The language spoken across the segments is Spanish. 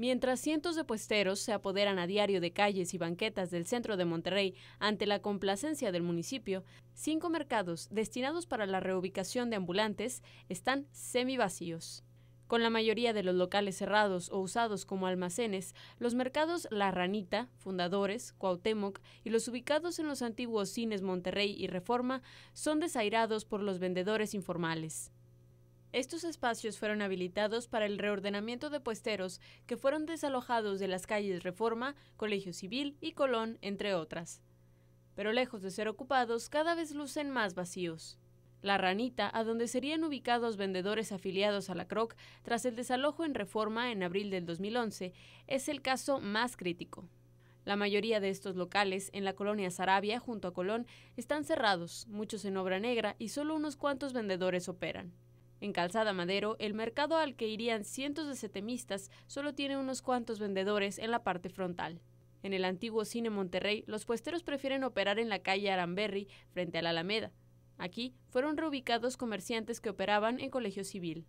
Mientras cientos de puesteros se apoderan a diario de calles y banquetas del centro de Monterrey ante la complacencia del municipio, cinco mercados destinados para la reubicación de ambulantes están semivacíos. Con la mayoría de los locales cerrados o usados como almacenes, los mercados La Ranita, Fundadores, Cuauhtémoc y los ubicados en los antiguos cines Monterrey y Reforma son desairados por los vendedores informales. Estos espacios fueron habilitados para el reordenamiento de puesteros que fueron desalojados de las calles Reforma, Colegio Civil y Colón, entre otras. Pero lejos de ser ocupados, cada vez lucen más vacíos. La ranita, a donde serían ubicados vendedores afiliados a la CROC tras el desalojo en reforma en abril del 2011, es el caso más crítico. La mayoría de estos locales en la colonia Sarabia, junto a Colón, están cerrados, muchos en obra negra y solo unos cuantos vendedores operan. En Calzada Madero, el mercado al que irían cientos de setemistas solo tiene unos cuantos vendedores en la parte frontal. En el antiguo cine Monterrey, los puesteros prefieren operar en la calle Aramberri, frente a la Alameda. Aquí fueron reubicados comerciantes que operaban en Colegio Civil.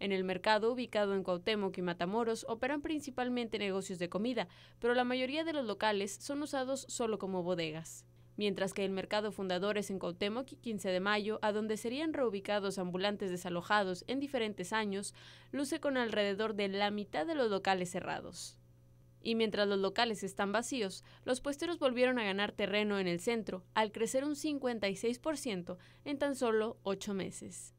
En el mercado ubicado en Cuauhtémoc y Matamoros operan principalmente negocios de comida, pero la mayoría de los locales son usados solo como bodegas mientras que el mercado fundador es en Cuauhtémoc 15 de mayo, a donde serían reubicados ambulantes desalojados en diferentes años, luce con alrededor de la mitad de los locales cerrados. Y mientras los locales están vacíos, los puesteros volvieron a ganar terreno en el centro, al crecer un 56% en tan solo ocho meses.